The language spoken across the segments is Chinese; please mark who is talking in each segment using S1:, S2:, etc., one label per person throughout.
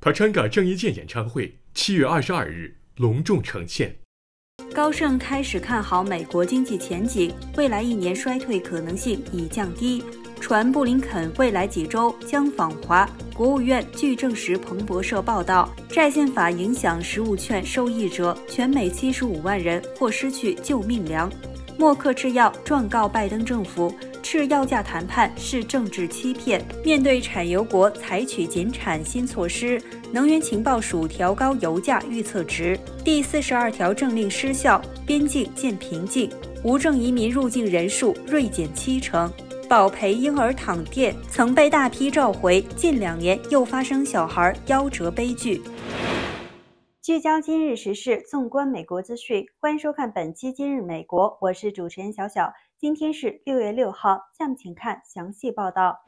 S1: Pachanga 郑伊健演唱会七月二十二日隆重呈现。高盛开始看好美国经济前景，未来一年衰退可能性已降低。传布林肯未来几周将访华。国务院据证实，彭博社报道，债券法影响实物券受益者，全美七十五万人或失去救命粮。默克制药状告拜登政府。是要价谈判，是政治欺骗。面对产油国采取减产新措施，能源情报署调高油价预测值。第四十二条政令失效，边境见平静，无证移民入境人数锐减七成。保培婴儿躺垫曾被大批召回，近两年又发生小孩夭折悲剧。聚焦今日时事，纵观美国资讯，欢迎收看本期《今日美国》，我是主持人小小。今天是六月六号，下面请看详细报道。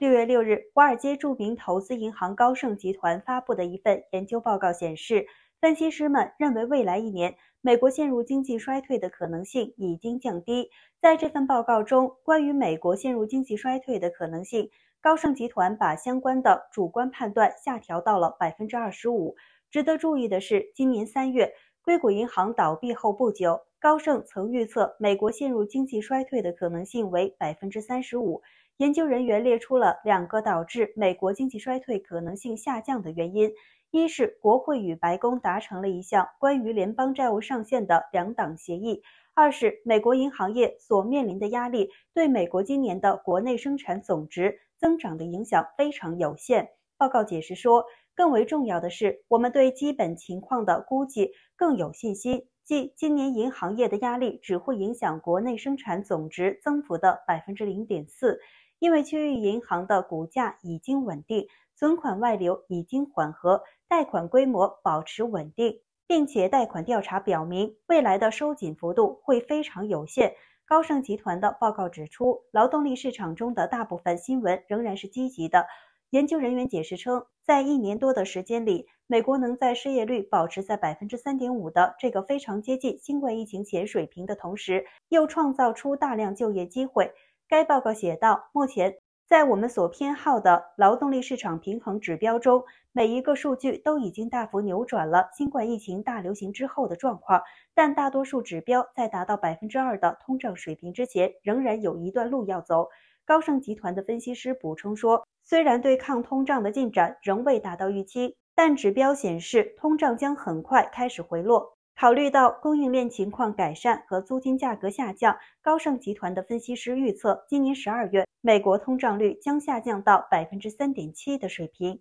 S1: 六月六日，华尔街著名投资银行高盛集团发布的一份研究报告显示，分析师们认为未来一年美国陷入经济衰退的可能性已经降低。在这份报告中，关于美国陷入经济衰退的可能性，高盛集团把相关的主观判断下调到了百分之二十五。值得注意的是，今年三月。硅谷银行倒闭后不久，高盛曾预测美国陷入经济衰退的可能性为百分之三十五。研究人员列出了两个导致美国经济衰退可能性下降的原因：一是国会与白宫达成了一项关于联邦债务上限的两党协议；二是美国银行业所面临的压力对美国今年的国内生产总值增长的影响非常有限。报告解释说。更为重要的是，我们对基本情况的估计更有信心，即今年银行业的压力只会影响国内生产总值增幅的百分之零点四，因为区域银行的股价已经稳定，存款外流已经缓和，贷款规模保持稳定，并且贷款调查表明，未来的收紧幅度会非常有限。高盛集团的报告指出，劳动力市场中的大部分新闻仍然是积极的。研究人员解释称，在一年多的时间里，美国能在失业率保持在百分之三点五的这个非常接近新冠疫情前水平的同时，又创造出大量就业机会。该报告写道，目前在我们所偏好的劳动力市场平衡指标中，每一个数据都已经大幅扭转了新冠疫情大流行之后的状况，但大多数指标在达到百分之二的通胀水平之前，仍然有一段路要走。高盛集团的分析师补充说，虽然对抗通胀的进展仍未达到预期，但指标显示通胀将很快开始回落。考虑到供应链情况改善和租金价格下降，高盛集团的分析师预测，今年十二月美国通胀率将下降到百分之三点七的水平。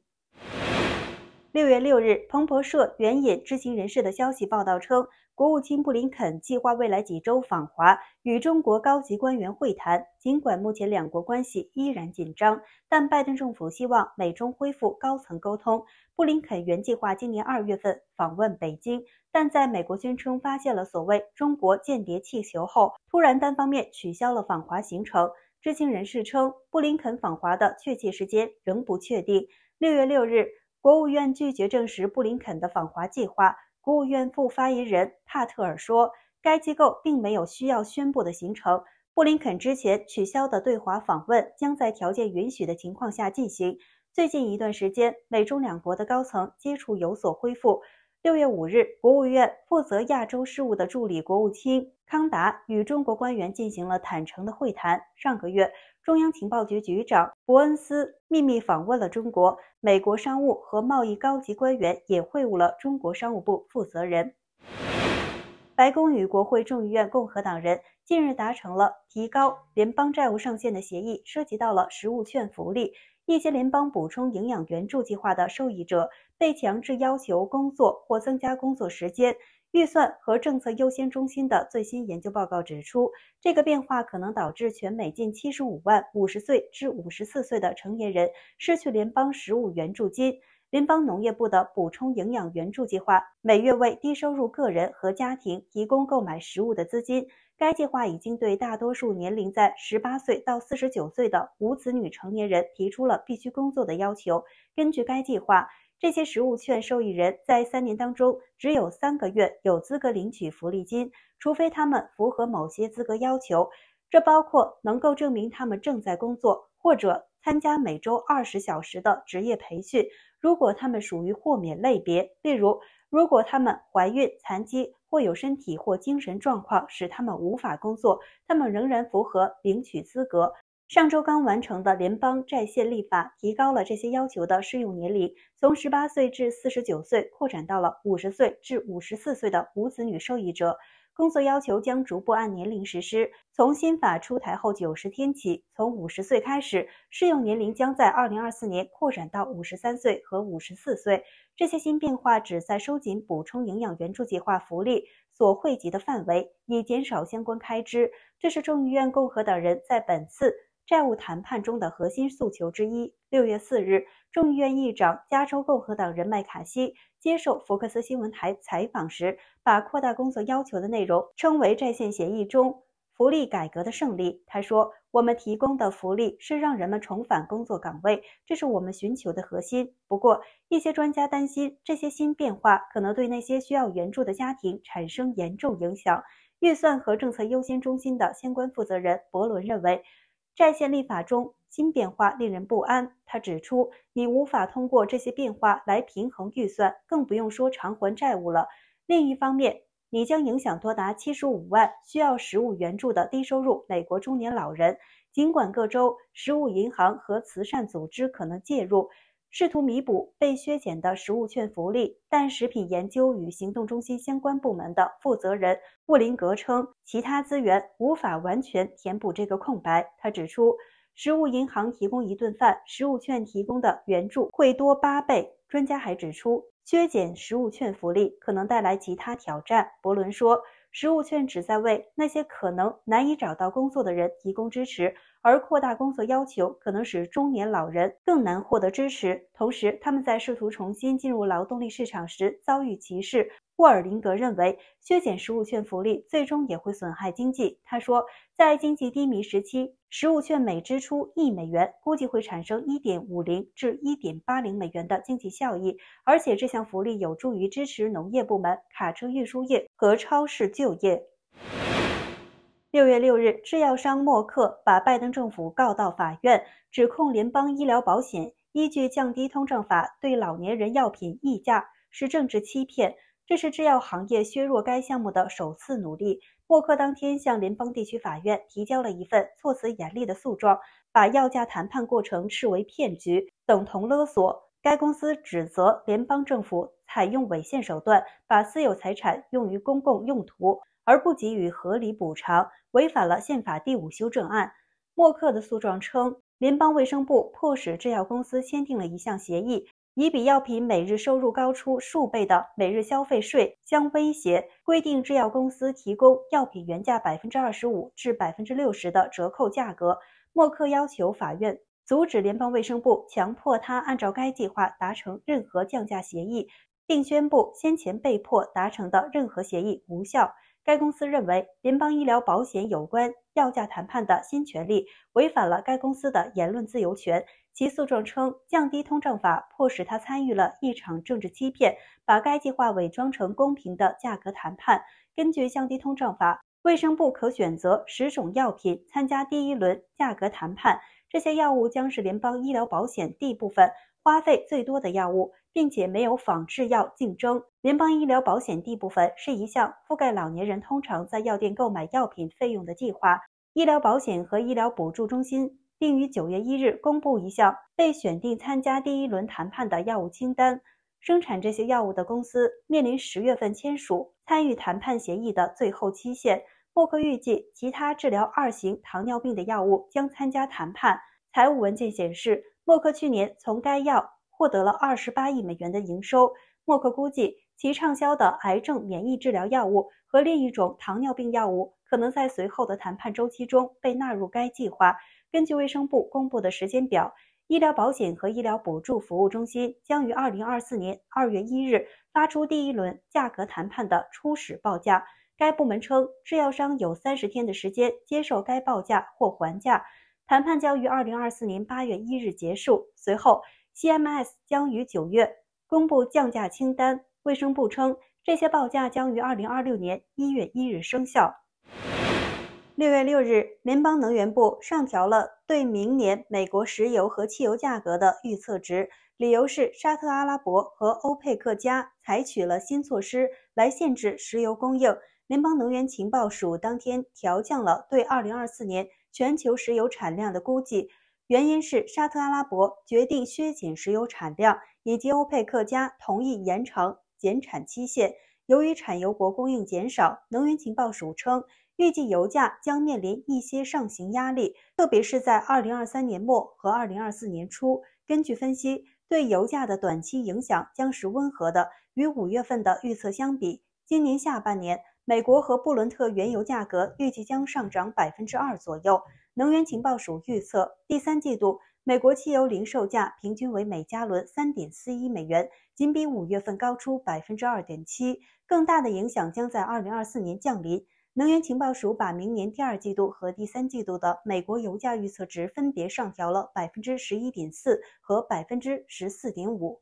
S1: 六月六日，彭博社援引知情人士的消息报道称。国务卿布林肯计划未来几周访华，与中国高级官员会谈。尽管目前两国关系依然紧张，但拜登政府希望美中恢复高层沟通。布林肯原计划今年二月份访问北京，但在美国宣称发现了所谓中国间谍气球后，突然单方面取消了访华行程。知情人士称，布林肯访华的确切时间仍不确定。六月六日，国务院拒绝证实布林肯的访华计划。国务院副发言人帕特尔说，该机构并没有需要宣布的行程。布林肯之前取消的对华访问将在条件允许的情况下进行。最近一段时间，美中两国的高层接触有所恢复。六月五日，国务院负责亚洲事务的助理国务卿康达与中国官员进行了坦诚的会谈。上个月，中央情报局局长伯恩斯秘密访问了中国。美国商务和贸易高级官员也会晤了中国商务部负责人。白宫与国会众议院共和党人近日达成了提高联邦债务上限的协议，涉及到了实物券福利。一些联邦补充营养援助计划的受益者被强制要求工作或增加工作时间。预算和政策优先中心的最新研究报告指出，这个变化可能导致全美近75万50岁至54岁的成年人失去联邦食物援助金。联邦农业部的补充营养援助计划每月为低收入个人和家庭提供购买食物的资金。该计划已经对大多数年龄在十八岁到四十九岁的无子女成年人提出了必须工作的要求。根据该计划，这些食物券受益人在三年当中只有三个月有资格领取福利金，除非他们符合某些资格要求，这包括能够证明他们正在工作或者参加每周二十小时的职业培训。如果他们属于豁免类别，例如如果他们怀孕、残疾或有身体或精神状况使他们无法工作，他们仍然符合领取资格。上周刚完成的联邦在线立法提高了这些要求的适用年龄，从十八岁至四十九岁扩展到了五十岁至五十四岁的无子女受益者。工作要求将逐步按年龄实施。从新法出台后九十天起，从五十岁开始，适用年龄将在二零二四年扩展到五十三岁和五十四岁。这些新变化旨在收紧补充营养援助计划福利所惠及的范围，以减少相关开支。这是众议院共和党人在本次。债务谈判中的核心诉求之一。六月四日，众议院议长、加州共和党人麦卡西接受福克斯新闻台采访时，把扩大工作要求的内容称为“在线协议中福利改革的胜利”。他说：“我们提供的福利是让人们重返工作岗位，这是我们寻求的核心。”不过，一些专家担心这些新变化可能对那些需要援助的家庭产生严重影响。预算和政策优先中心的相关负责人伯伦认为。在线立法中新变化令人不安。他指出，你无法通过这些变化来平衡预算，更不用说偿还债务了。另一方面，你将影响多达七十五万需要食物援助的低收入美国中年老人，尽管各州、食物银行和慈善组织可能介入。试图弥补被削减的食物券福利，但食品研究与行动中心相关部门的负责人沃林格称，其他资源无法完全填补这个空白。他指出，食物银行提供一顿饭，食物券提供的援助会多八倍。专家还指出，削减食物券福利可能带来其他挑战。伯伦说，食物券旨在为那些可能难以找到工作的人提供支持。而扩大工作要求可能使中年老人更难获得支持，同时他们在试图重新进入劳动力市场时遭遇歧视。沃尔林格认为，削减食物券福利最终也会损害经济。他说，在经济低迷时期，食物券每支出一美元，估计会产生1.50至1.80美元的经济效益，而且这项福利有助于支持农业部门、卡车运输业和超市就业。六月六日，制药商默克把拜登政府告到法院，指控联邦医疗保险依据降低通胀法对老年人药品溢价是政治欺骗。这是制药行业削弱该项目的首次努力。默克当天向联邦地区法院提交了一份措辞严厉的诉状，把药价谈判过程视为骗局、等同勒索。该公司指责联邦政府采用违宪手段，把私有财产用于公共用途，而不给予合理补偿。违反了宪法第五修正案。默克的诉状称，联邦卫生部迫使制药公司签订了一项协议，以比药品每日收入高出数倍的每日消费税，相威胁规定制药公司提供药品原价百分之二十五至百分之六十的折扣价格。默克要求法院阻止联邦卫生部强迫他按照该计划达成任何降价协议，并宣布先前被迫达成的任何协议无效。该公司认为，联邦医疗保险有关药价谈判的新权利违反了该公司的言论自由权。其诉状称，降低通胀法迫使他参与了一场政治欺骗，把该计划伪装成公平的价格谈判。根据降低通胀法，卫生部可选择十种药品参加第一轮价格谈判，这些药物将是联邦医疗保险 D 部分花费最多的药物。并且没有仿制药竞争。联邦医疗保险地部分是一项覆盖老年人通常在药店购买药品费用的计划。医疗保险和医疗补助中心并于九月一日公布一项被选定参加第一轮谈判的药物清单。生产这些药物的公司面临十月份签署参与谈判协议的最后期限。默克预计其他治疗二型糖尿病的药物将参加谈判。财务文件显示，默克去年从该药。获得了二十八亿美元的营收。默克估计，其畅销的癌症免疫治疗药物和另一种糖尿病药物可能在随后的谈判周期中被纳入该计划。根据卫生部公布的时间表，医疗保险和医疗补助服务中心将于二零二四年二月一日发出第一轮价格谈判的初始报价。该部门称，制药商有三十天的时间接受该报价或还价。谈判将于二零二四年八月一日结束。随后，CMS 将于九月公布降价清单。卫生部称，这些报价将于二零二六年一月一日生效。六月六日，联邦能源部上调了对明年美国石油和汽油价格的预测值，理由是沙特阿拉伯和欧佩克加采取了新措施来限制石油供应。联邦能源情报署当天调降了对二零二四年全球石油产量的估计，原因是沙特阿拉伯决定削减石油产量，以及欧佩克加同意延长减产期限。由于产油国供应减少，能源情报署称，预计油价将面临一些上行压力，特别是在二零二三年末和二零二四年初。根据分析，对油价的短期影响将是温和的。与五月份的预测相比，今年下半年。美国和布伦特原油价格预计将上涨百分之二左右。能源情报署预测，第三季度美国汽油零售价平均为每加仑三点四一美元，仅比五月份高出百分之二点七。更大的影响将在二零二四年降临。能源情报署把明年第二季度和第三季度的美国油价预测值分别上调了百分之十一点四和百分之十四点五。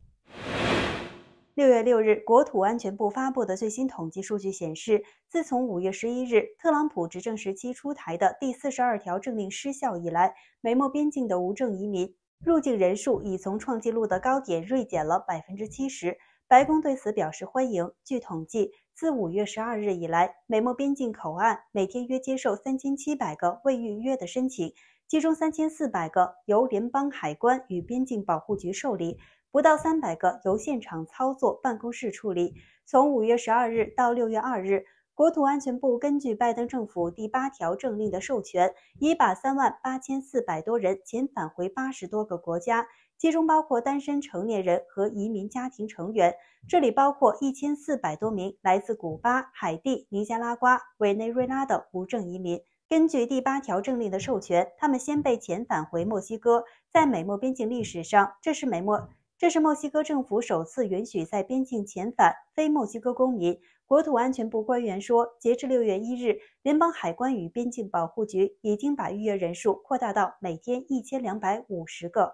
S1: 六月六日，国土安全部发布的最新统计数据显示，自从五月十一日特朗普执政时期出台的第四十二条政令失效以来，美墨边境的无证移民入境人数已从创纪录的高点锐减了百分之七十。白宫对此表示欢迎。据统计，自五月十二日以来，美墨边境口岸每天约接受三千七百个未预约的申请，其中三千四百个由联邦海关与边境保护局受理。不到三百个由现场操作办公室处理。从五月十二日到六月二日，国土安全部根据拜登政府第八条政令的授权，已把三万八千四百多人遣返回八十多个国家，其中包括单身成年人和移民家庭成员。这里包括一千四百多名来自古巴、海地、尼加拉瓜、委内瑞拉的无证移民。根据第八条政令的授权，他们先被遣返回墨西哥。在美墨边境历史上，这是美墨。这是墨西哥政府首次允许在边境遣返非墨西哥公民。国土安全部官员说，截至六月一日，联邦海关与边境保护局已经把预约人数扩大到每天一千两百五十个。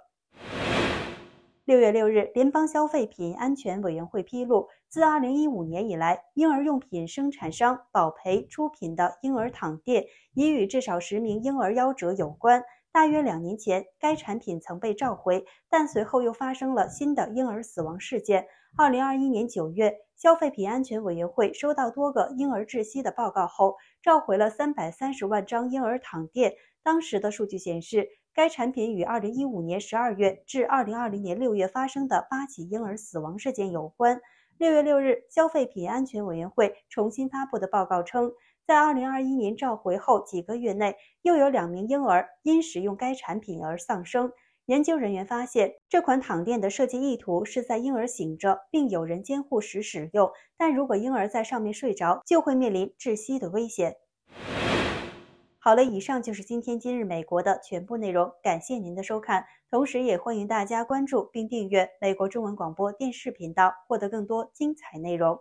S1: 六月六日，联邦消费品安全委员会披露，自二零一五年以来，婴儿用品生产商宝培出品的婴儿躺垫已与至少十名婴儿夭折有关。大约两年前，该产品曾被召回，但随后又发生了新的婴儿死亡事件。二零二一年九月，消费品安全委员会收到多个婴儿窒息的报告后，召回了三百三十万张婴儿躺垫。当时的数据显示，该产品与二零一五年十二月至二零二零年六月发生的八起婴儿死亡事件有关。六月六日，消费品安全委员会重新发布的报告称。在2021年召回后几个月内，又有两名婴儿因使用该产品而丧生。研究人员发现，这款躺垫的设计意图是在婴儿醒着并有人监护时使用，但如果婴儿在上面睡着，就会面临窒息的危险。好了，以上就是今天今日美国的全部内容，感谢您的收看，同时也欢迎大家关注并订阅美国中文广播电视频道，获得更多精彩内容。